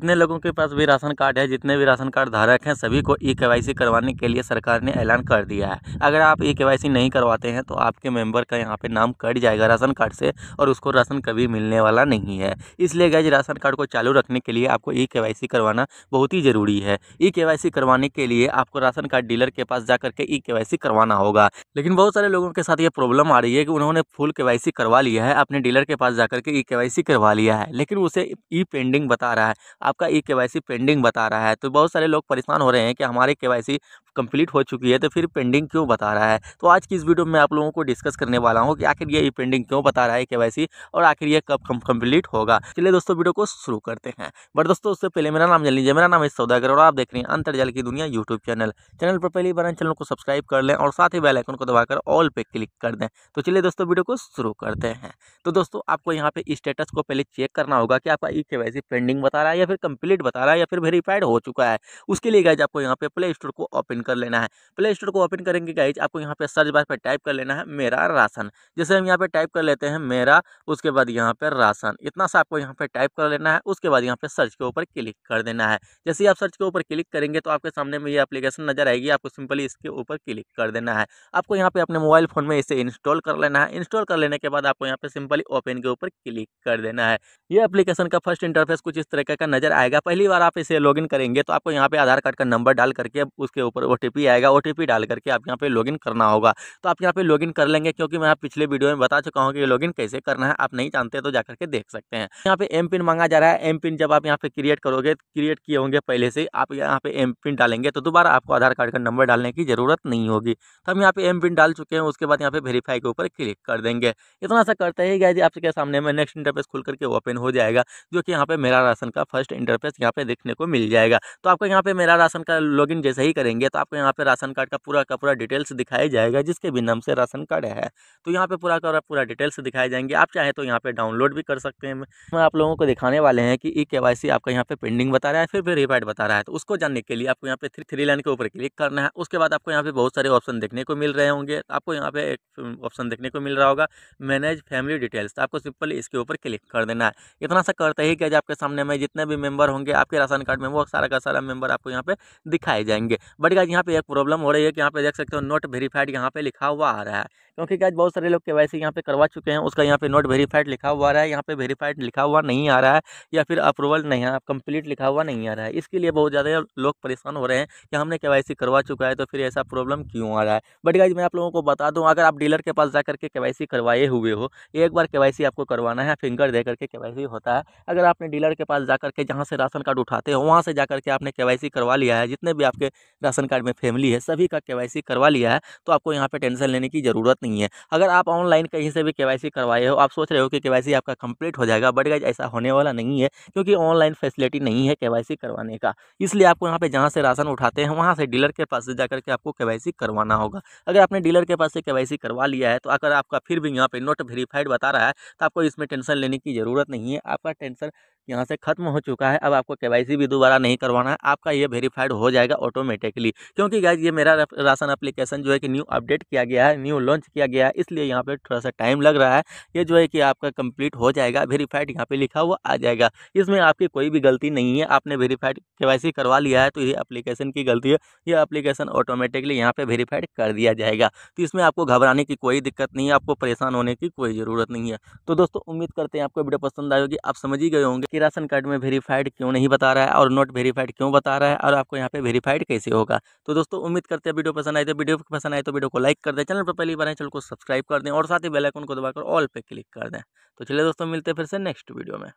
जितने लोगों के पास भी राशन कार्ड है जितने भी राशन कार्ड धारक हैं सभी को ई के करवाने के लिए सरकार ने ऐलान कर दिया है अगर आप ई के नहीं करवाते हैं तो आपके मेंबर का यहाँ पे नाम कट जाएगा राशन कार्ड से और उसको राशन कभी मिलने वाला नहीं है इसलिए गैज राशन कार्ड को चालू रखने के लिए आपको ई के करवाना बहुत ही ज़रूरी है ई के करवाने के लिए आपको राशन कार्ड डीलर के पास जा करके ई के करवाना होगा लेकिन बहुत सारे लोगों के साथ ये प्रॉब्लम आ रही है कि उन्होंने फुल के करवा लिया है अपने डीलर के पास जा करके ई के करवा लिया है लेकिन उसे ई पेंडिंग बता रहा है आपका ई के पेंडिंग बता रहा है तो बहुत सारे लोग परेशान हो रहे हैं कि हमारे के कंप्लीट हो चुकी है तो फिर पेंडिंग क्यों बता रहा है तो आज की इस वीडियो में आप लोगों को डिस्कस करने वाला हूँ कि आखिर ये पेंडिंग क्यों बता रहा है के और आखिर ये कब कंप्लीट होगा चलिए दोस्तों वीडियो को शुरू करते हैं बट दोस्तों उससे पहले मेरा नाम जान लीजिए मेरा नाम है सौदागर और आप देख रहे हैं अंतरजाल की दुनिया यूट्यूब चैनल चैनल पर पहली बार चैनल को सब्सक्राइब कर लें और साथ ही बेलाइकन को दबाकर ऑल पे क्लिक कर दें तो चलिए दोस्तों वीडियो को शुरू करते हैं तो दोस्तों आपको यहाँ पे स्टेटस को पहले चेक करना होगा कि आपका ई के पेंडिंग बता रहा है या फिर कंप्लीट बता रहा है या फिर वेरीफाइड हो चुका है उसके लिए गाइज आपको यहाँ पे प्ले स्टोर को ओपन कर लेना है प्ले स्टोर को ओपन करेंगे गाइज आपको यहाँ पे सर्च बार पर टाइप कर लेना है मेरा राशन जैसे हम यहाँ पे टाइप कर लेते हैं मेरा उसके बाद यहाँ पर राशन इतना सा आपको यहाँ पे टाइप कर लेना है उसके बाद यहाँ पे सर्च के ऊपर क्लिक कर देना है जैसे आप सर्च के ऊपर क्लिक करेंगे तो आपके सामने में ये अपलीकेशन नजर आएगी आपको सिंपली इसके ऊपर क्लिक कर देना है आपको यहाँ पे अपने मोबाइल फोन में इसे इंस्टॉल कर लेना है इंस्टॉल कर लेने के बाद आपको यहाँ पे सिंपली ओपन के ऊपर क्लिक कर देना है ये एप्लीकेशन का फर्स्ट इंटरफेस कुछ इस तरह का नजर नज़र आएगा पहली बार आप इसे लॉगिन करेंगे तो आपको यहाँ पे आधार कार्ड का नंबर डाल करके उसके ऊपर ओ आएगा ओ डाल करके आप यहाँ पे लॉगिन करना होगा तो आप यहाँ पे लॉगिन कर लेंगे क्योंकि मैं पिछले वीडियो में बता चुका हूँ कि लॉगिन कैसे करना है आप नहीं जानते तो जाकर के देख सकते हैं यहाँ पे एम पिन मांगा जा रहा है एम पिन जब आप यहाँ पे क्रिएट करोगे क्रिएट किए होंगे पहले से आप यहाँ पे एम पिन डालेंगे तो दोबारा आपको आधार कार्ड का नंबर डालने की जरूरत नहीं होगी तो हम यहाँ पे एम पिन डाल चुके हैं उसके बाद यहाँ पे वेरीफाई के ऊपर क्लिक कर देंगे इतना सा करते ही गया जी आपके सामने में नेक्स्ट इंटरफेस खुल करके ओपन हो जाएगा जो कि यहाँ पे मेरा राशन का फर्स्ट नेक्स्ट तो इंटरफेस यहाँ पे देखने को मिल जाएगा तो आपको यहाँ पे मेरा राशन कार्ड लॉगिन जैसे ही करेंगे तो आपको यहाँ पे राशन कार्ड का पूरा का पूरा डिटेल्स दिखाया जाएगा जिसके भी नाम से राशन कार्ड है तो यहाँ पे पूरा का पूरा डिटेल्स दिखाए जाएंगे आप चाहें तो यहाँ पे डाउनलोड भी कर सकते हैं मैं आप लोगों को दिखाने वाले हैं कि ई के आपका यहाँ पे पेंडिंग बता रहा है फिर भी रिवाइड बता रहा है तो उसको जानने के लिए आपको यहाँ पे थ्री थ्री लाइन के ऊपर क्लिक करना है उसके बाद आपको यहाँ पे बहुत सारे ऑप्शन देखने को मिल रहे होंगे आपको यहाँ पे एक ऑप्शन देखने को मिल रहा होगा मैनेज फैमिली डिटेल्स तो आपको सिंपल इसके ऊपर क्लिक कर देना है इतना सा करते ही कि आपके सामने में जितने भी मेंबर होंगे आपके राशन कार्ड में वो सारा का सारा मेंबर आपको यहाँ पे दिखाए जाएंगे बट गाइज यहाँ पे एक प्रॉब्लम हो रही है कि यहाँ पे देख सकते हो नोट वेरीफाइड यहाँ पे लिखा हुआ आ रहा है क्योंकि क्या बहुत सारे लोग के वैसे यहाँ पे करवा चुके हैं उसका यहाँ पे नॉट वेरीफाइड लिखा हुआ रहा है यहाँ पे वेरीफाइड लिखा हुआ नहीं आ रहा है या फिर अप्रूवल नहीं है कंप्लीट लिखा हुआ नहीं आ रहा है इसके लिए बहुत ज़्यादा लोग परेशान हो रहे हैं कि हमने के करवा चुका है तो फिर ऐसा प्रॉब्लम क्यों आ रहा है बट गाइज मैं आप लोगों को बता दूँ अगर आप डीलर के पास जा करके के करवाए हुए हो एक बार के आपको करवाना है फिंगर दे करके के होता है अगर आपने डीलर के पास जा करके जहाँ से राशन कार्ड उठाते हो वहाँ से जा करके आपने के करवा लिया है जितने भी आपके राशन कार्ड में फैमिली है सभी का के करवा लिया है तो आपको यहाँ पर टेंशन लेने की ज़रूरत नहीं है अगर आप ऑनलाइन कहीं से भी के करवाए हो आप सोच रहे हो कि के आपका कंप्लीट हो जाएगा बट गाइज ऐसा होने वाला नहीं है क्योंकि ऑनलाइन फैसिलिटी नहीं है के करवाने का इसलिए आपको यहाँ पर जहाँ से राशन उठाते हैं वहाँ से डीलर के पास से जाकर के आपको के करवाना होगा अगर आपने डीलर के पास से के करवा लिया है तो अगर आपका फिर भी यहाँ पर नोट वेरीफाइड बता रहा है तो आपको इसमें टेंशन लेने की ज़रूरत नहीं है आपका टेंशन यहाँ से खत्म हो चुका है अब आपको के भी दोबारा नहीं करवाना है आपका ये वेरीफाइड हो जाएगा ऑटोमेटिकली क्योंकि गाइज ये मेरा राशन अप्लीकेशन जो है कि न्यू अपडेट किया गया है न्यू लॉन्च किया गया है इसलिए यहाँ पर थोड़ा सा टाइम लग रहा है ये जो है कि आपका कंप्लीट हो जाएगा वेरीफाइड यहाँ पर लिखा हुआ आ जाएगा इसमें आपकी कोई भी गलती नहीं है आपने वेरीफाइड के करवा लिया है तो ये अप्लीकेशन की गलती है ये अप्लीकेशन ऑटोमेटिकली यहाँ पर वेरीफाइड कर दिया जाएगा तो इसमें आपको घबराने की कोई दिक्कत नहीं है आपको परेशान होने की कोई ज़रूरत नहीं है तो दोस्तों उम्मीद करते हैं आपको वीडियो पसंद आएगी आप समझ ही गए होंगे कि राशन कार्ड में वेरीफाइड क्यों नहीं बता रहा है और नॉट वेरीफाइड क्यों बता रहा है और आपको यहाँ पे वेरीफाइड कैसे होगा तो दोस्तों उम्मीद करते हैं वीडियो पसंद आए तो वीडियो पसंद आए तो वीडियो को लाइक कर दें चैनल पर पहली बार है चैनल को सब्सक्राइब कर दें और साथ ही बेलाइकन को दबाकर ऑल पर क्लिक कर दें तो चलिए दोस्तों मिलते हैं फिर से नेक्स्ट वीडियो में